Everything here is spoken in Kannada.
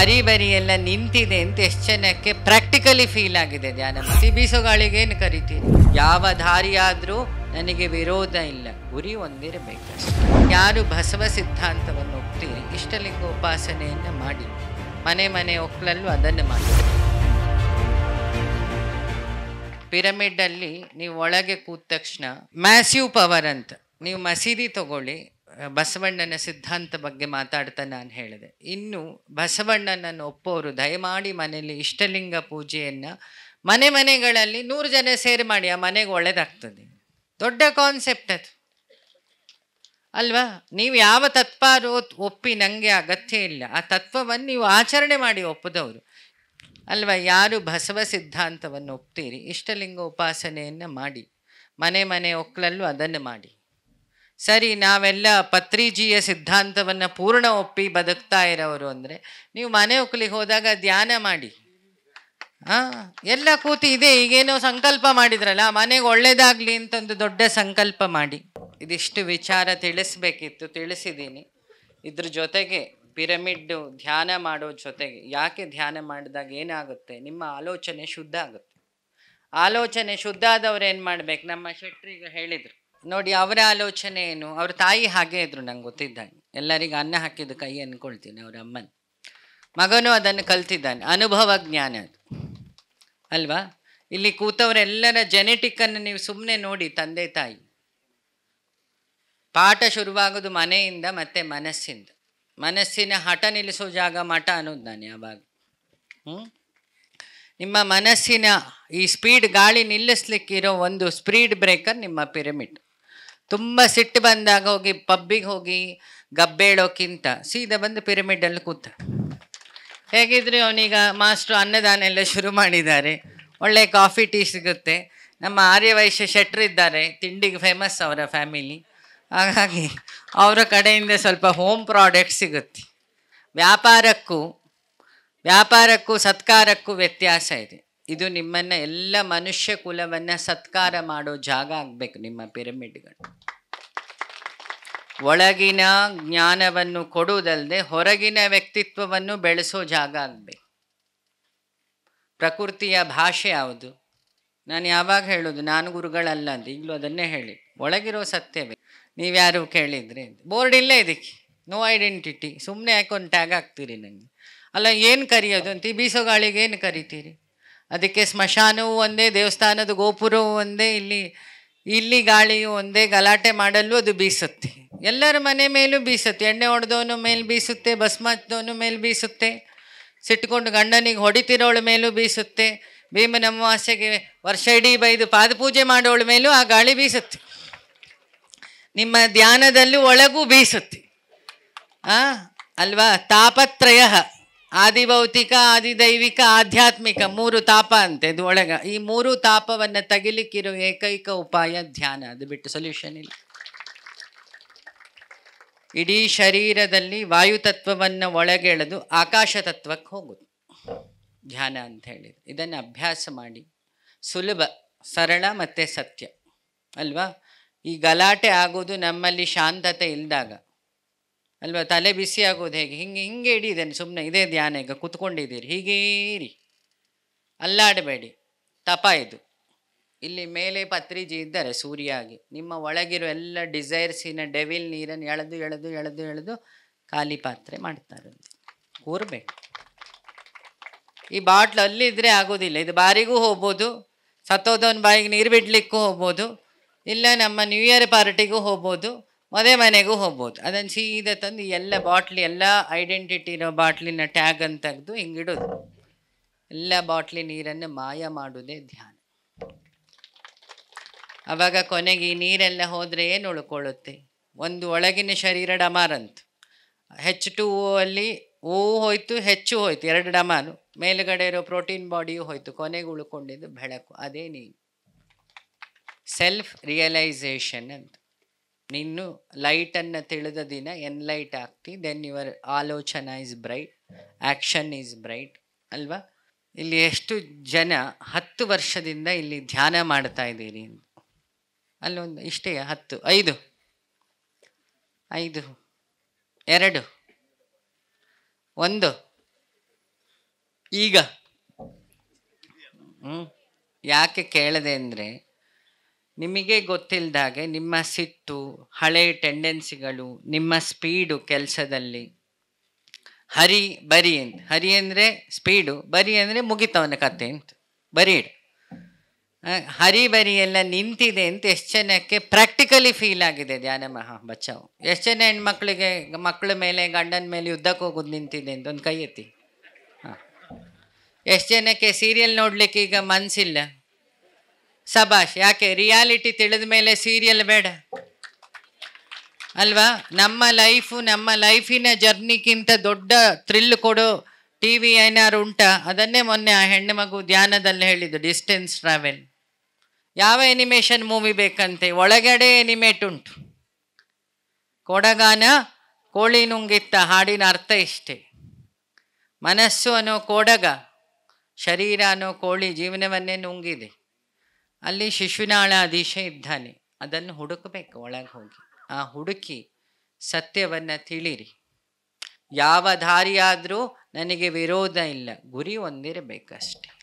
ಅರಿಬರಿಯೆಲ್ಲ ನಿಂತಿದೆ ಅಂತ ಎಷ್ಟು ಜನಕ್ಕೆ ಪ್ರಾಕ್ಟಿಕಲಿ ಫೀಲ್ ಆಗಿದೆ ಧ್ಯಾನ ಬೀಸೋಗಳಿಗೇನು ಕರಿತೀರಿ ಯಾವ ದಾರಿಯಾದರೂ ನನಗೆ ವಿರೋಧ ಇಲ್ಲ ಗುರಿ ಹೊಂದಿರಬೇಕು ಯಾರು ಬಸವ ಸಿದ್ಧಾಂತವನ್ನು ಒಪ್ತೀರಿ ಇಷ್ಟಲಿಂಗ ಉಪಾಸನೆಯನ್ನು ಮಾಡಿ ಮನೆ ಮನೆ ಒಕ್ಕಲಲ್ಲೂ ಅದನ್ನು ಮಾಡಿ ಅಲ್ಲಿ ನೀವು ಒಳಗೆ ಕೂತ ತಕ್ಷಣ ಮ್ಯಾಸಿವ್ ಪವರ್ ಅಂತ ನೀವು ಮಸೀದಿ ತಗೊಳ್ಳಿ ಬಸವಣ್ಣನ ಸಿದ್ಧಾಂತ ಬಗ್ಗೆ ಮಾತಾಡ್ತಾ ನಾನು ಹೇಳಿದೆ ಇನ್ನು ಬಸವಣ್ಣನನ್ನು ಒಪ್ಪೋರು ದಯಮಾಡಿ ಮನೆಯಲ್ಲಿ ಇಷ್ಟಲಿಂಗ ಪೂಜೆಯನ್ನು ಮನೆ ಮನೆಗಳಲ್ಲಿ ನೂರು ಜನ ಸೇರಿ ಮಾಡಿ ಆ ಮನೆಗೆ ಒಳ್ಳೆದಾಗ್ತದೆ ದೊಡ್ಡ ಕಾನ್ಸೆಪ್ಟ್ ಅದು ಅಲ್ವಾ ನೀವು ಯಾವ ತತ್ವಾರೋ ಒಪ್ಪಿ ನನಗೆ ಅಗತ್ಯ ಇಲ್ಲ ಆ ತತ್ವವನ್ನು ನೀವು ಆಚರಣೆ ಮಾಡಿ ಒಪ್ಪದವರು ಅಲ್ವಾ ಯಾರು ಬಸವ ಸಿದ್ಧಾಂತವನ್ನು ಒಪ್ತೀರಿ ಇಷ್ಟಲಿಂಗ ಉಪಾಸನೆಯನ್ನು ಮಾಡಿ ಮನೆ ಮನೆ ಒಕ್ಕಲಲ್ಲೂ ಅದನ್ನು ಮಾಡಿ ಸರಿ ನಾವೆಲ್ಲ ಪತ್ರಿಜಿಯ ಸಿದ್ಧಾಂತವನ್ನು ಪೂರ್ಣ ಒಪ್ಪಿ ಬದುಕ್ತಾ ಇರೋರು ಅಂದರೆ ನೀವು ಮನೆ ಒಕ್ಕಲಿಗೆ ಹೋದಾಗ ಧ್ಯಾನ ಮಾಡಿ ಹಾಂ ಎಲ್ಲ ಕೂತಿ ಇದೆ ಈಗೇನೋ ಸಂಕಲ್ಪ ಮಾಡಿದ್ರಲ್ಲ ಮನೆಗೆ ಒಳ್ಳೇದಾಗಲಿ ಒಂದು ದೊಡ್ಡ ಸಂಕಲ್ಪ ಮಾಡಿ ಇದಿಷ್ಟು ವಿಚಾರ ತಿಳಿಸ್ಬೇಕಿತ್ತು ತಿಳಿಸಿದ್ದೀನಿ ಇದ್ರ ಜೊತೆಗೆ ಪಿರಮಿಡ್ಡು ಧ್ಯಾನ ಮಾಡೋ ಜೊತೆಗೆ ಯಾಕೆ ಧ್ಯಾನ ಮಾಡಿದಾಗ ಏನಾಗುತ್ತೆ ನಿಮ್ಮ ಆಲೋಚನೆ ಶುದ್ಧ ಆಗುತ್ತೆ ಆಲೋಚನೆ ಶುದ್ಧ ಆದವ್ರು ಏನು ಮಾಡ್ಬೇಕು ನಮ್ಮ ಶೆಟ್ರಿಗೆ ಹೇಳಿದರು ನೋಡಿ ಅವರ ಆಲೋಚನೆ ಏನು ಅವ್ರ ತಾಯಿ ಹಾಗೆ ಇದ್ರು ನಂಗೆ ಗೊತ್ತಿದ್ದಾನೆ ಎಲ್ಲರಿಗೂ ಅನ್ನ ಹಾಕಿದ ಕೈ ಅಂದ್ಕೊಳ್ತೀನಿ ಅವ್ರ ಅಮ್ಮನ ಮಗನು ಅದನ್ನು ಕಲ್ತಿದ್ದಾನೆ ಅನುಭವ ಜ್ಞಾನ ಅದು ಅಲ್ವಾ ಇಲ್ಲಿ ಕೂತವರೆಲ್ಲರ ಜೆನೆಟಿಕ್ಕನ್ನು ನೀವು ಸುಮ್ಮನೆ ನೋಡಿ ತಂದೆ ತಾಯಿ ಪಾಠ ಶುರುವಾಗೋದು ಮನೆಯಿಂದ ಮತ್ತೆ ಮನಸ್ಸಿಂದ ಮನಸ್ಸಿನ ಹಠ ನಿಲ್ಲಿಸೋ ಜಾಗ ಮಠ ಅನ್ನೋದು ನಾನು ಯಾವಾಗ ನಿಮ್ಮ ಮನಸ್ಸಿನ ಈ ಸ್ಪೀಡ್ ಗಾಳಿ ನಿಲ್ಲಿಸ್ಲಿಕ್ಕಿರೋ ಒಂದು ಸ್ಪೀಡ್ ಬ್ರೇಕರ್ ನಿಮ್ಮ ಪಿರಮಿಡ್ ತುಂಬ ಸಿಟ್ಟು ಬಂದಾಗ ಹೋಗಿ ಪಬ್ಬಿಗೆ ಹೋಗಿ ಗಬ್ಬೇಳೋಕ್ಕಿಂತ ಸೀದಾ ಬಂದು ಪಿರಮಿಡಲ್ಲಿ ಕೂತ ಹೇಗಿದ್ರೆ ಅವನೀಗ ಮಾಸ್ಟ್ರು ಅನ್ನದಾನ ಎಲ್ಲ ಶುರು ಮಾಡಿದ್ದಾರೆ ಒಳ್ಳೆ ಕಾಫಿ ಟೀ ಸಿಗುತ್ತೆ ನಮ್ಮ ಆರ್ಯವೈಶ್ಯ ಶೆಟ್ರ್ ಇದ್ದಾರೆ ತಿಂಡಿಗೆ ಫೇಮಸ್ ಅವರ ಫ್ಯಾಮಿಲಿ ಹಾಗಾಗಿ ಅವರ ಕಡೆಯಿಂದ ಸ್ವಲ್ಪ ಹೋಮ್ ಪ್ರಾಡಕ್ಟ್ ಸಿಗುತ್ತೆ ವ್ಯಾಪಾರಕ್ಕೂ ವ್ಯಾಪಾರಕ್ಕೂ ಸತ್ಕಾರಕ್ಕೂ ವ್ಯತ್ಯಾಸ ಇದೆ ಇದು ನಿಮ್ಮನ್ನ ಎಲ್ಲ ಮನುಷ್ಯ ಕುಲವನ್ನ ಸತ್ಕಾರ ಮಾಡೋ ಜಾಗ ಆಗ್ಬೇಕು ನಿಮ್ಮ ಪಿರಮಿಡ್ಗಳು ಒಳಗಿನ ಜ್ಞಾನವನ್ನು ಕೊಡುವುದಲ್ಲದೆ ಹೊರಗಿನ ವ್ಯಕ್ತಿತ್ವವನ್ನು ಬೆಳೆಸೋ ಜಾಗ ಆಗ್ಬೇಕು ಪ್ರಕೃತಿಯ ಭಾಷೆ ಯಾವುದು ನಾನು ಯಾವಾಗ ಹೇಳೋದು ನಾನು ಗುರುಗಳಲ್ಲ ಅಂತ ಈಗಲೂ ಅದನ್ನೇ ಹೇಳಿ ಒಳಗಿರೋ ಸತ್ಯವೇ ನೀವ್ಯಾರು ಕೇಳಿದ್ರೆ ಬೋರ್ಡ್ ಇಲ್ಲೇ ಇದಕ್ಕೆ ನೋ ಐಡೆಂಟಿಟಿ ಸುಮ್ಮನೆ ಯಾಕೊಂದು ಟ್ಯಾಗ್ ಆಗ್ತೀರಿ ನನಗೆ ಅಲ್ಲ ಏನು ಕರೆಯೋದು ಅಂತ ಬೀಸೋ ಗಾಳಿಗೆ ಏನು ಕರಿತೀರಿ ಅದಕ್ಕೆ ಸ್ಮಶಾನವೂ ಒಂದೇ ದೇವಸ್ಥಾನದ ಗೋಪುರವೂ ಒಂದೇ ಇಲ್ಲಿ ಇಲ್ಲಿ ಗಾಳಿಯು ಒಂದೇ ಗಲಾಟೆ ಮಾಡಲು ಅದು ಬೀಸುತ್ತೆ ಎಲ್ಲರ ಮನೆ ಮೇಲೂ ಬೀಸುತ್ತೆ ಎಣ್ಣೆ ಹೊಡೆದವನು ಮೇಲೆ ಬೀಸುತ್ತೆ ಬಸ್ಮ ಹಚ್ಚಿದವನು ಮೇಲೆ ಬೀಸುತ್ತೆ ಸಿಟ್ಟುಕೊಂಡು ಗಂಡನಿಗೆ ಹೊಡಿತಿರೋಳ ಮೇಲೂ ಬೀಸುತ್ತೆ ಭೀಮನ ಅಮಾವಾಸ್ಯೆಗೆ ವರ್ಷ ಇಡೀ ಬೈದು ಪಾದಪೂಜೆ ಮಾಡೋಳ ಮೇಲೂ ಆ ಗಾಳಿ ಬೀಸುತ್ತೆ ನಿಮ್ಮ ಧ್ಯಾನದಲ್ಲೂ ಒಳಗೂ ಬೀಸುತ್ತೆ ಆ ಅಲ್ವಾ ತಾಪತ್ರಯ ಆದಿಭೌತಿಕ ಆದಿದೈವಿಕ ಆಧ್ಯಾತ್ಮಿಕ ಮೂರು ತಾಪ ಅಂತೆ ಇದು ಒಳಗ ಈ ಮೂರು ತಾಪವನ್ನು ತೆಗಿಲಿಕ್ಕಿರೋ ಏಕೈಕ ಉಪಾಯ ಧ್ಯಾನ ಅದು ಬಿಟ್ಟು ಸೊಲ್ಯೂಷನ್ ಇಲ್ಲ ಇಡೀ ಶರೀರದಲ್ಲಿ ವಾಯುತತ್ವವನ್ನು ಒಳಗೆಳೆದು ಆಕಾಶ ತತ್ವಕ್ಕೆ ಹೋಗುದು ಧ್ಯಾನ ಅಂತ ಹೇಳಿದ್ರು ಇದನ್ನು ಅಭ್ಯಾಸ ಮಾಡಿ ಸುಲಭ ಸರಳ ಮತ್ತು ಸತ್ಯ ಅಲ್ವಾ ಈ ಗಲಾಟೆ ಆಗೋದು ನಮ್ಮಲ್ಲಿ ಶಾಂತತೆ ಇಲ್ಲದಾಗ ಅಲ್ವಾ ತಲೆ ಬಿಸಿ ಆಗೋದು ಹೇಗೆ ಹಿಂಗೆ ಹಿಂಗೆ ಹಿಡಿದೇನೆ ಸುಮ್ಮನೆ ಇದೇ ಧ್ಯಾನ ಈಗ ಕೂತ್ಕೊಂಡಿದ್ದೀರಿ ಹೀಗೇರಿ ಅಲ್ಲಾಡಬೇಡಿ ತಪ ಇದು ಇಲ್ಲಿ ಮೇಲೆ ಪತ್ರಿಜಿ ಇದ್ದಾರೆ ಸೂರ್ಯಾಗಿ ನಿಮ್ಮ ಒಳಗಿರೋ ಎಲ್ಲ ಡಿಸೈರ್ಸಿನ ಡೆವಿಲ್ ನೀರನ್ನು ಎಳೆದು ಎಳೆದು ಎಳೆದು ಎಳೆದು ಖಾಲಿ ಪಾತ್ರೆ ಮಾಡ್ತಾರೆ ಕೂರಬೇಕು ಈ ಬಾಟ್ಲು ಅಲ್ಲಿದ್ದರೆ ಆಗೋದಿಲ್ಲ ಇದು ಬಾರಿಗೂ ಹೋಗ್ಬೋದು ಸತ್ತೋದವನ ಬಾಯಿಗೆ ನೀರು ಬಿಡ್ಲಿಕ್ಕೂ ಹೋಗ್ಬೋದು ಇಲ್ಲ ನಮ್ಮ ನ್ಯೂ ಇಯರ್ ಪಾರ್ಟಿಗೂ ಹೋಗ್ಬೋದು ಮನೆ ಮನೆಗೂ ಹೋಗ್ಬೋದು ಅದನ್ನು ಸೀದಾ ತಂದು ಎಲ್ಲ ಬಾಟ್ಲಿ ಎಲ್ಲ ಐಡೆಂಟಿಟಿ ಇರೋ ಬಾಟ್ಲಿನ ಅಂತ ತೆಗೆದು ಹಿಂಗಿಡೋದು ಎಲ್ಲ ಬಾಟ್ಲಿ ನೀರನ್ನು ಮಾಯ ಮಾಡೋದೇ ಧ್ಯಾನ ಅವಾಗ ಕೊನೆಗೆ ಈ ನೀರೆಲ್ಲ ಹೋದರೆ ಏನು ಉಳ್ಕೊಳ್ಳುತ್ತೆ ಒಂದು ಒಳಗಿನ ಶರೀರ ಡಮಾರಂತು ಹೆಚ್ ಟು ಓ ಅಲ್ಲಿ ಓ ಹೋಯ್ತು ಹೆಚ್ಚು ಹೋಯ್ತು ಎರಡು ಡಮಾರು ಮೇಲುಗಡೆ ಇರೋ ಪ್ರೋಟೀನ್ ಬಾಡಿಯೂ ಹೋಯ್ತು ಕೊನೆಗೆ ಉಳ್ಕೊಂಡಿದ್ದು ಬೆಳಕು ಅದೇ ನೀನು ಸೆಲ್ಫ್ ರಿಯಲೈಸೇಷನ್ ಅಂತ ಲೈಟ್ ಲೈಟನ್ನು ತಿಳಿದ ದಿನ ಎನ್ಲೈಟ್ ಆಗ್ತಿ ದೆನ್ ಯುವರ್ ಆಲೋಚನಾ is bright action is bright ಅಲ್ವಾ ಇಲ್ಲಿ ಎಷ್ಟು ಜನ ಹತ್ತು ವರ್ಷದಿಂದ ಇಲ್ಲಿ ಧ್ಯಾನ ಮಾಡ್ತಾ ಇದ್ದೀರಿ ಅಲ್ಲೊಂದು ಇಷ್ಟೇ ಹತ್ತು ಐದು ಐದು ಎರಡು ಒಂದು ಈಗ ಹ್ಞೂ ಯಾಕೆ ಕೇಳದೆ ಅಂದರೆ ನಿಮಗೆ ಗೊತ್ತಿಲ್ಲದ ಹಾಗೆ ನಿಮ್ಮ ಸಿಟ್ಟು ಹಳೆ ಟೆಂಡೆನ್ಸಿಗಳು ನಿಮ್ಮ ಸ್ಪೀಡು ಕೆಲಸದಲ್ಲಿ ಹರಿ ಬರಿ ಅಂತ ಹರಿ ಅಂದರೆ ಸ್ಪೀಡು ಬರಿ ಅಂದರೆ ಮುಗಿತವನ ಕತೆ ಅಂತ ಬರೀಡ್ ಹರಿ ಬರಿ ಎಲ್ಲ ನಿಂತಿದೆ ಅಂತ ಎಷ್ಟು ಜನಕ್ಕೆ ಪ್ರಾಕ್ಟಿಕಲಿ ಫೀಲ್ ಆಗಿದೆ ಧ್ಯಾನ ಮಹಾ ಬಚಾವ್ ಎಷ್ಟು ಜನ ಹೆಣ್ಮಕ್ಳಿಗೆ ಮಕ್ಕಳ ಮೇಲೆ ಗಂಡನ ಮೇಲೆ ಯುದ್ಧಕ್ಕೆ ಹೋಗೋದು ನಿಂತಿದೆ ಅಂತ ಒಂದು ಕೈ ಎತ್ತಿ ಹಾಂ ಎಷ್ಟು ಜನಕ್ಕೆ ಸೀರಿಯಲ್ ನೋಡಲಿಕ್ಕೆ ಈಗ ಮನಸ್ಸಿಲ್ಲ ಸಬಾಷ್ ಯಾಕೆ ರಿಯಾಲಿಟಿ ತಿಳಿದ ಮೇಲೆ ಸೀರಿಯಲ್ ಬೇಡ ಅಲ್ವಾ ನಮ್ಮ ಲೈಫು ನಮ್ಮ ಲೈಫಿನ ಜರ್ನಿಗಿಂತ ದೊಡ್ಡ ಥ್ರಿಲ್ ಕೊಡು ಟಿ ವಿ ಏನಾರು ಉಂಟಾ ಅದನ್ನೇ ಮೊನ್ನೆ ಆ ಹೆಣ್ಣು ಮಗು ಧ್ಯಾನದಲ್ಲಿ ಹೇಳಿದ್ದು ಡಿಸ್ಟೆನ್ಸ್ ಟ್ರಾವೆಲ್ ಯಾವ ಎನಿಮೇಷನ್ ಮೂವಿ ಬೇಕಂತೆ ಒಳಗಡೆ ಎನಿಮೇಟ್ ಉಂಟು ಕೊಡಗಾನ ಕೋಳಿ ನುಂಗಿತ್ತ ಹಾಡಿನ ಅರ್ಥ ಇಷ್ಟೇ ಮನಸ್ಸು ಅನ್ನೋ ಕೊಡಗ ಶರೀರ ಅನ್ನೋ ಕೋಳಿ ಜೀವನವನ್ನೇ ನುಂಗಿದೆ ಅಲ್ಲಿ ಶಿಶುನಾಳ ಅಧೀಶ ಇದ್ದಾನೆ ಅದನ್ನು ಹುಡುಕಬೇಕು ಒಳಗೆ ಹೋಗಿ ಆ ಹುಡುಕಿ ಸತ್ಯವನ್ನು ತಿಳಿರಿ ಯಾವ ದಾರಿಯಾದರೂ ನನಗೆ ವಿರೋಧ ಇಲ್ಲ ಗುರಿ ಹೊಂದಿರಬೇಕಷ್ಟೆ